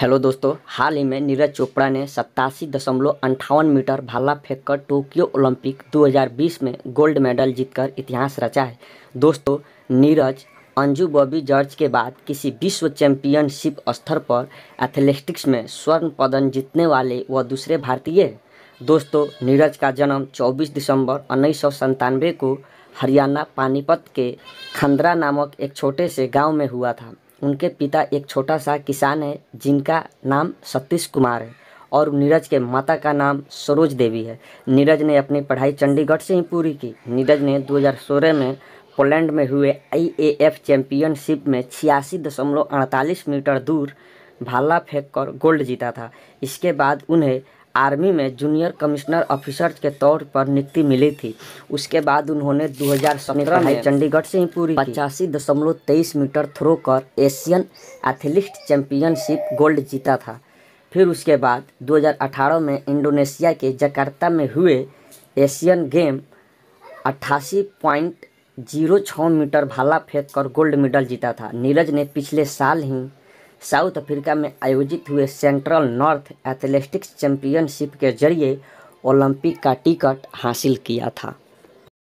hello दोस्तों हाल ही में नीरज चोपड़ा ने सत्तासी दशमलव अंठावन मीटर भाला फेंककर टोक्यो ओलंपिक 2020 में गोल्ड मेडल जीतकर इतिहास रचा है दोस्तों नीरज अंजू बॉबी जॉर्ज के बाद किसी विश्व चैंपियनशिप स्तर पर एथलेटिक्स में स्वर्ण पदक जीतने वाले वह वा दूसरे भारतीय दोस्तों नीरज का जन्म 24 दिसंबर उन्नीस को हरियाणा पानीपत के खंदरा नामक एक छोटे से गाँव में हुआ था उनके पिता एक छोटा सा किसान है जिनका नाम सतीश कुमार है और नीरज के माता का नाम सरोज देवी है नीरज ने अपनी पढ़ाई चंडीगढ़ से ही पूरी की नीरज ने 2016 में पोलैंड में हुए आईएएफ चैंपियनशिप में छियासी दशमलव अड़तालीस मीटर दूर भाला फेंक कर गोल्ड जीता था इसके बाद उन्हें आर्मी में जूनियर कमिश्नर ऑफिसर के तौर पर नियुक्ति मिली थी उसके बाद उन्होंने 2017 में चंडीगढ़ से ही पूरी पचासी दशमलव तेईस मीटर थ्रो कर एशियन एथलीट चैंपियनशिप गोल्ड जीता था फिर उसके बाद 2018 में इंडोनेशिया के जकार्ता में हुए एशियन गेम अट्ठासी पॉइंट जीरो छः मीटर भाला फेंक कर गोल्ड मेडल जीता था नीरज ने पिछले साल ही साउथ अफ्रीका में आयोजित हुए सेंट्रल नॉर्थ एथलेटिक्स चैंपियनशिप के जरिए ओलंपिक का टिकट हासिल किया था